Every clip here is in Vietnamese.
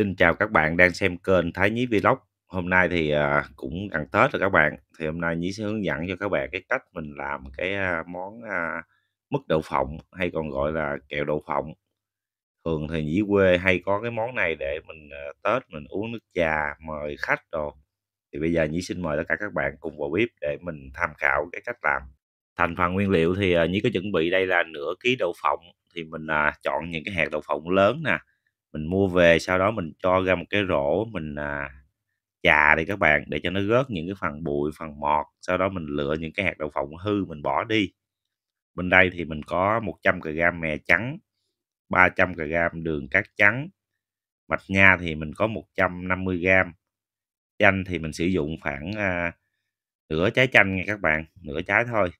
Xin chào các bạn đang xem kênh Thái Nhí Vlog. Hôm nay thì à, cũng gần Tết rồi các bạn. Thì hôm nay Nhí sẽ hướng dẫn cho các bạn cái cách mình làm cái à, món à, mứt đậu phộng hay còn gọi là kẹo đậu phộng. Thường thì Nhí quê hay có cái món này để mình Tết mình uống nước trà mời khách đồ. Thì bây giờ Nhí xin mời tất cả các bạn cùng vào bếp để mình tham khảo cái cách làm. Thành phần nguyên liệu thì Nhí có chuẩn bị đây là nửa ký đậu phộng thì mình chọn những cái hạt đậu phộng lớn nè mình mua về sau đó mình cho ra một cái rổ mình à, chà đi các bạn để cho nó gớt những cái phần bụi phần mọt sau đó mình lựa những cái hạt đậu phộng hư mình bỏ đi bên đây thì mình có 100 g mè trắng 300 g đường cát trắng mạch nha thì mình có 150 g chanh thì mình sử dụng khoảng à, nửa trái chanh nha các bạn nửa trái thôi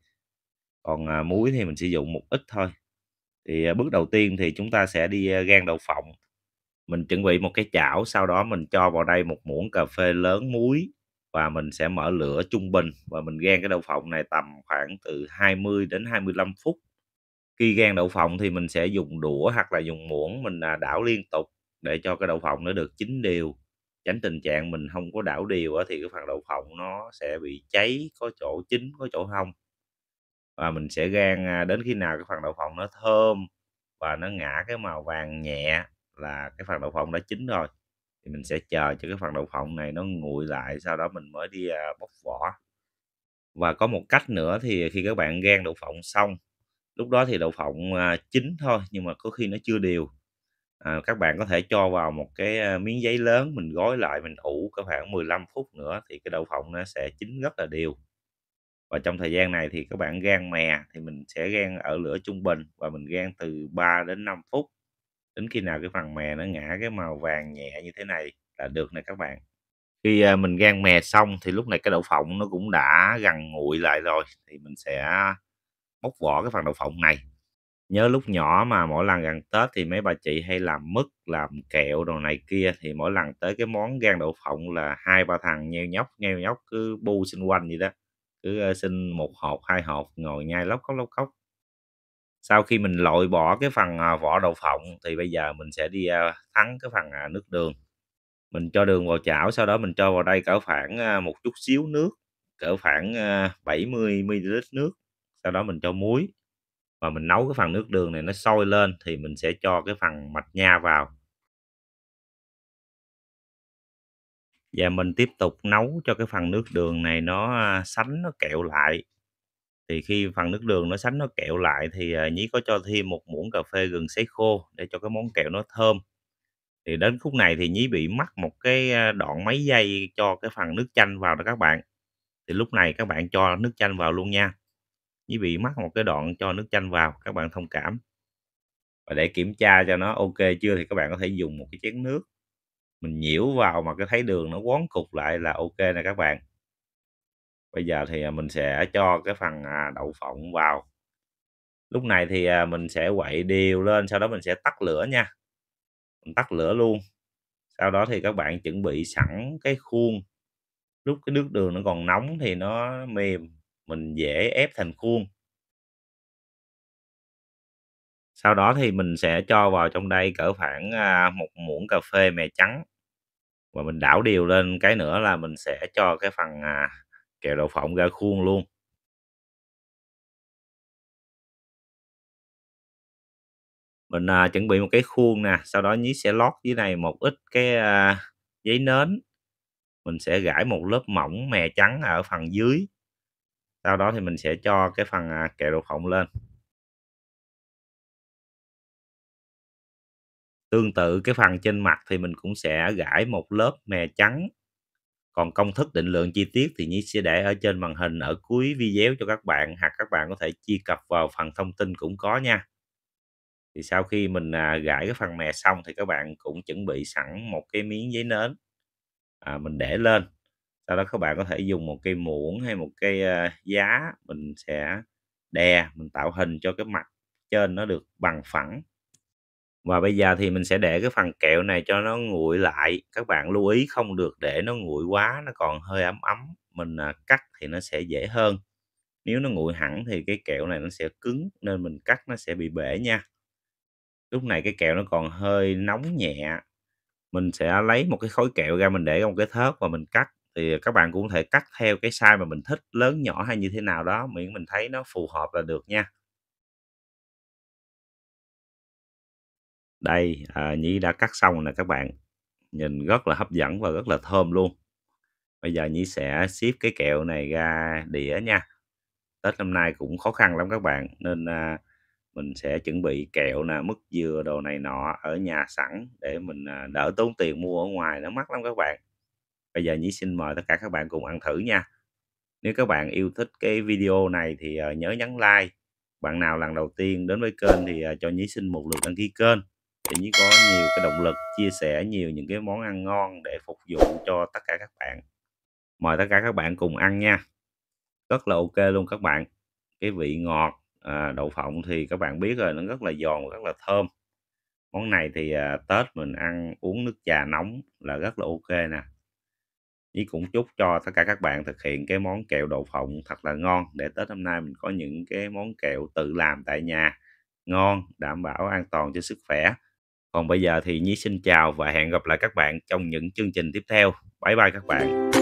còn à, muối thì mình sử dụng một ít thôi thì à, bước đầu tiên thì chúng ta sẽ đi à, gan đậu phộng mình chuẩn bị một cái chảo sau đó mình cho vào đây một muỗng cà phê lớn muối và mình sẽ mở lửa trung bình và mình rang cái đậu phộng này tầm khoảng từ 20 đến 25 phút khi rang đậu phộng thì mình sẽ dùng đũa hoặc là dùng muỗng mình à, đảo liên tục để cho cái đậu phộng nó được chín đều tránh tình trạng mình không có đảo đều thì cái phần đậu phộng nó sẽ bị cháy có chỗ chín có chỗ không và mình sẽ rang à, đến khi nào cái phần đậu phộng nó thơm và nó ngả cái màu vàng nhẹ là cái phần đậu phộng đã chín rồi thì mình sẽ chờ cho cái phần đậu phộng này nó nguội lại sau đó mình mới đi à, bóc vỏ và có một cách nữa thì khi các bạn rang đậu phộng xong lúc đó thì đậu phộng à, chín thôi nhưng mà có khi nó chưa đều à, các bạn có thể cho vào một cái à, miếng giấy lớn mình gói lại mình ủ có khoảng 15 phút nữa thì cái đậu phộng nó sẽ chín rất là đều và trong thời gian này thì các bạn rang mè thì mình sẽ rang ở lửa trung bình và mình rang từ 3 đến 5 phút đến khi nào cái phần mè nó ngã cái màu vàng nhẹ như thế này là được nè các bạn khi à, mình gan mè xong thì lúc này cái đậu phộng nó cũng đã gần nguội lại rồi thì mình sẽ bóc vỏ cái phần đậu phộng này nhớ lúc nhỏ mà mỗi lần gần tết thì mấy bà chị hay làm mứt làm kẹo đồ này kia thì mỗi lần tới cái món gan đậu phộng là hai ba thằng nheo nhóc nheo nhóc cứ bu xung quanh vậy đó cứ ờ, xin một hộp hai hộp ngồi nhai lóc cốc lóc cốc sau khi mình loại bỏ cái phần, à, vỏ đậu phộng thì bây giờ mình sẽ đi, à, thắng cái phần, à, nước đường. Mình cho đường vào chảo, sau đó mình cho vào đây cỡ khoảng, một chút xíu nước, cỡ khoảng, 70 ml nước, sau đó mình cho muối và mình nấu cái phần nước đường này nó sôi lên thì mình sẽ cho cái phần mạch nha vào. Và mình tiếp tục nấu cho cái phần nước đường này nó, sánh, nó kẹo lại. Thì khi phần nước đường nó sánh nó kẹo lại thì, à, Nhí có cho thêm một muỗng cà phê gừng sấy khô để cho cái món kẹo nó thơm. Thì đến khúc này thì Nhí bị mắc một cái, à, đoạn mấy giây cho cái phần nước chanh vào đó các bạn. Thì lúc này các bạn cho nước chanh vào luôn nha. Nhí bị mắc một cái đoạn cho nước chanh vào, các bạn thông cảm. Và để kiểm tra cho nó ok chưa thì các bạn có thể dùng một cái chén nước, mình nhiễu vào mà cái thấy đường nó uốn cục lại là ok nè các bạn bây giờ thì à, mình sẽ cho cái phần à, đậu phộng vào lúc này thì à, mình sẽ quậy đều lên sau đó mình sẽ tắt lửa nha mình tắt lửa luôn sau đó thì các bạn chuẩn bị sẵn cái khuôn lúc cái nước đường nó còn nóng thì nó mềm mình dễ ép thành khuôn sau đó thì mình sẽ cho vào trong đây cỡ khoảng một muỗng cà phê mè trắng và mình đảo đều lên cái nữa là mình sẽ cho cái phần kẹo đậu phộng ra khuôn luôn mình à, chuẩn bị một cái khuôn nè sau đó nhí sẽ lót dưới này một ít cái à, giấy nến mình sẽ gãi một lớp mỏng mè trắng ở phần dưới sau đó thì mình sẽ cho cái phần à, kẹo đậu phộng lên tương tự cái phần trên mặt thì mình cũng sẽ gãi một lớp mè trắng còn công thức định lượng chi tiết thì Nhi sẽ để ở trên màn hình ở cuối video cho các bạn hoặc các bạn có thể truy cập vào phần thông tin cũng có nha thì sau khi mình à, gãi cái phần mè xong thì các bạn cũng chuẩn bị sẵn một cái miếng giấy nến à, mình để lên sau đó các bạn có thể dùng một cây muỗng hay một cây à, giá mình sẽ đè mình tạo hình cho cái mặt trên nó được bằng phẳng và bây giờ thì mình sẽ để cái phần kẹo này cho nó nguội lại. Các bạn lưu ý không được để nó nguội quá, nó còn hơi ấm ấm. Mình à, cắt thì nó sẽ dễ hơn. Nếu nó nguội hẳn thì cái kẹo này nó sẽ cứng nên mình cắt nó sẽ bị bể nha. Lúc này cái kẹo nó còn hơi nóng nhẹ. Mình sẽ lấy một cái khối kẹo ra mình để trong cái thớt và mình cắt. Thì các bạn cũng có thể cắt theo cái size mà mình thích, lớn nhỏ hay như thế nào đó miễn mình thấy nó phù hợp là được nha. đây à, Nhi đã cắt xong rồi nè các bạn nhìn rất là hấp dẫn và rất là thơm luôn bây giờ Nhi sẽ xếp cái kẹo này ra đĩa nha Tết năm nay cũng khó khăn lắm các bạn nên à, mình sẽ chuẩn bị kẹo nè mứt dừa đồ này nọ ở nhà sẵn để mình à, đỡ tốn tiền mua ở ngoài nó mắc lắm các bạn bây giờ Nhi xin mời tất cả các bạn cùng ăn thử nha nếu các bạn yêu thích cái video này thì à, nhớ nhấn like bạn nào lần đầu tiên đến với kênh thì à, cho Nhi xin một lượt đăng ký kênh để Nhí có nhiều cái động lực chia sẻ nhiều những cái món ăn ngon để phục vụ cho tất cả các bạn mời tất cả các bạn cùng ăn nha rất là ok luôn các bạn cái vị ngọt à, đậu phộng thì các bạn biết rồi nó rất là giòn và rất là thơm món này thì à, tết mình ăn uống nước trà nóng là rất là ok nè Nhi cũng chúc cho tất cả các bạn thực hiện cái món kẹo đậu phộng thật là ngon để Tết hôm nay mình có những cái món kẹo tự làm tại nhà ngon đảm bảo an toàn cho sức khỏe còn bây giờ thì nhí xin chào và hẹn gặp lại các bạn trong những chương trình tiếp theo. Bye bye các bạn.